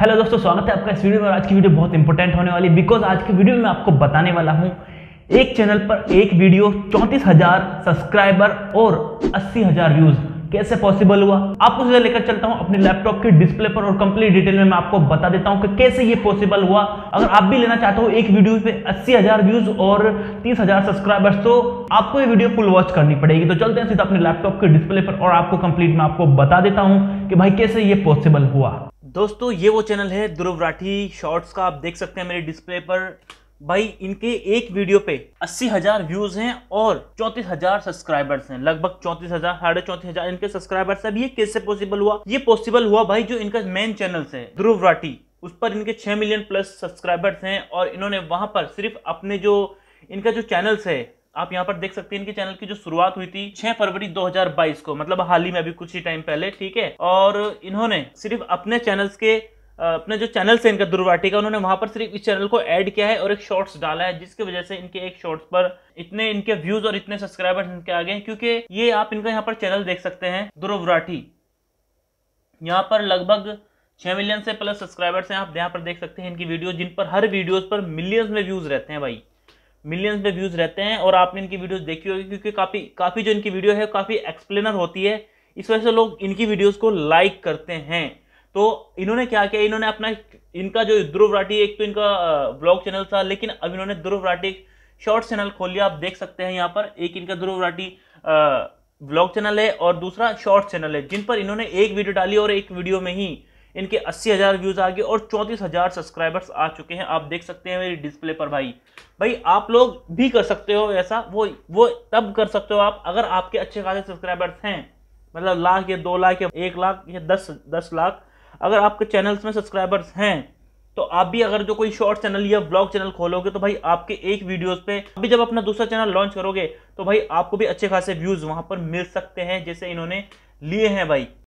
hello दोस्तों स्वागत है आपका इस वीडियो में आज की वीडियो बहुत इंपॉर्टेंट होने वाली बिकॉज आज की वीडियो में आपको बताने वाला हूँ एक चैनल पर एक वीडियो चौंतीस हजार सब्सक्राइबर और अस्सी हजार व्यूज कैसे पॉसिबल हुआ आपको सीधा लेकर चलता हूँ अपने लैपटॉप के डिस्प्ले पर और कंप्लीट डिटेल में मैं आपको बता देता हूँ कि कैसे ये पॉसिबल हुआ अगर आप भी लेना चाहते हो एक वीडियो पे अस्सी हजार व्यूज और तीस हजार सब्सक्राइबर्स तो आपको ये वीडियो फुल वॉच करनी पड़ेगी तो चलते हैं सीधा अपने लैपटॉप के डिस्प्ले पर और आपको कंप्लीट में आपको बता देता हूँ कि भाई कैसे ये पॉसिबल हुआ दोस्तों ये वो चैनल है ध्रुव राठी शॉर्ट्स का आप देख सकते हैं मेरे डिस्प्ले पर भाई इनके एक वीडियो पे अस्सी हजार व्यूज हैं और चौंतीस हजार सब्सक्राइबर्स हैं लगभग चौंतीस हजार साढ़े चौंतीस हजार इनके सब्सक्राइबर्स अब ये कैसे पॉसिबल हुआ ये पॉसिबल हुआ भाई जो इनका मेन चैनल है ध्रुव राठी उस पर इनके छह मिलियन प्लस सब्सक्राइबर्स हैं और इन्होंने वहां पर सिर्फ अपने जो इनका जो चैनल्स है आप यहाँ पर देख सकते हैं इनके चैनल की जो शुरुआत हुई थी 6 फरवरी 2022 को मतलब हाल ही में अभी कुछ ही टाइम पहले ठीक है और इन्होंने सिर्फ अपने चैनल्स के अपने जो चैनल से इनका का उन्होंने वहां पर सिर्फ इस चैनल को ऐड किया है और एक शॉर्ट्स डाला है जिसकी वजह से इनके एक शॉर्ट्स पर इतने इनके व्यूज और इतने सब्सक्राइबर्स इनके आ गए क्योंकि ये आप इनका यहाँ पर चैनल देख सकते हैं दुर्वराठी यहाँ पर लगभग छह मिलियन से प्लस सब्सक्राइबर्स हैं आप यहाँ पर देख सकते हैं इनकी वीडियो जिन पर हर वीडियोज पर मिलियंस में व्यूज रहते हैं भाई मिलियंस में व्यूज़ रहते हैं और आपने इनकी वीडियोस देखी होगी क्योंकि काफ़ी काफ़ी जो इनकी वीडियो है काफ़ी एक्सप्लेनर होती है इस वजह से लोग इनकी वीडियोस को लाइक करते हैं तो इन्होंने क्या किया इन्होंने अपना इनका जो ध्रुव राठी एक तो इनका ब्लॉग चैनल था लेकिन अब इन्होंने ध्रुव राठी शॉर्ट चैनल खोल लिया आप देख सकते हैं यहाँ पर एक इनका ध्रुव राठी ब्लॉग चैनल है और दूसरा शॉर्ट चैनल है जिन पर इन्होंने एक वीडियो डाली और एक वीडियो में ही इनके अस्सी हज़ार व्यूज़ आ गए और चौंतीस हज़ार सब्सक्राइबर्स आ चुके हैं आप देख सकते हैं मेरी डिस्प्ले पर भाई भाई आप लोग भी कर सकते हो ऐसा वो वो तब कर सकते हो आप अगर आपके अच्छे खासे सब्सक्राइबर्स हैं मतलब लाख या दो लाख या एक लाख या दस दस लाख अगर आपके चैनल्स में सब्सक्राइबर्स हैं तो आप भी अगर जो कोई शॉर्ट चैनल या ब्लॉग चैनल खोलोगे तो भाई आपके एक वीडियोस पे अभी जब अपना दूसरा चैनल लॉन्च करोगे तो भाई आपको भी अच्छे खासे व्यूज़ वहाँ पर मिल सकते हैं जैसे इन्होंने लिए हैं भाई